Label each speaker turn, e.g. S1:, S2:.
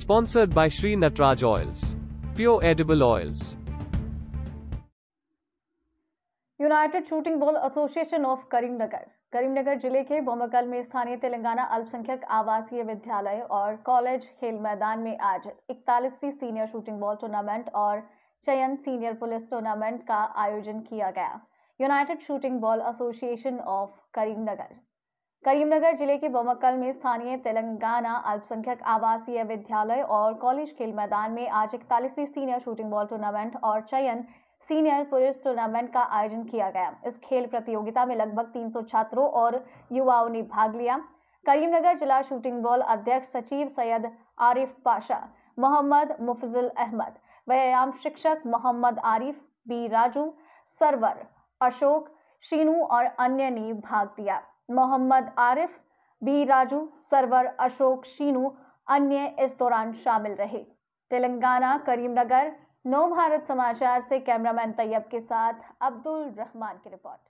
S1: Sponsored by Sri Natraj Oils. Pure edible oils.
S2: United Shooting Ball Association of Karimnagar. Karimnagar जिले के बोमकल में स्थानीय तेलंगाना अल्पसंख्यक आवासीय विद्यालय और कॉलेज खेल मैदान में आज इकतालीसवीं सीनियर शूटिंग बॉल टूर्नामेंट और चयन सीनियर पुलिस टूर्नामेंट का आयोजन किया गया united shooting ball association of Karimnagar Karimnagar जिले के बोमक्कल में स्थानीय तेलंगाना अल्पसंख्यक आवासीय विद्यालय और कॉलेज खेल मैदान में आज इकतालीसवीं सीनियर शूटिंग बॉल टूर्नामेंट और चयन सीनियर पुरुष टूर्नामेंट का आयोजन किया गया इस खेल प्रतियोगिता में लगभग 300 छात्रों और युवाओं ने भाग लिया करीमनगर जिला शूटिंग बॉल अध्यक्ष सचिव सैयद आरिफ पाशा मोहम्मद मुफजुल अहमद व्यायाम शिक्षक मोहम्मद आरिफ बी राजू सरवर अशोक शीनू और अन्य ने भाग दिया मोहम्मद आरिफ बी राजू सरवर अशोक शीनू अन्य इस दौरान शामिल रहे तेलंगाना करीमनगर नव भारत समाचार से कैमरामैन तैयब के साथ अब्दुल रहमान की रिपोर्ट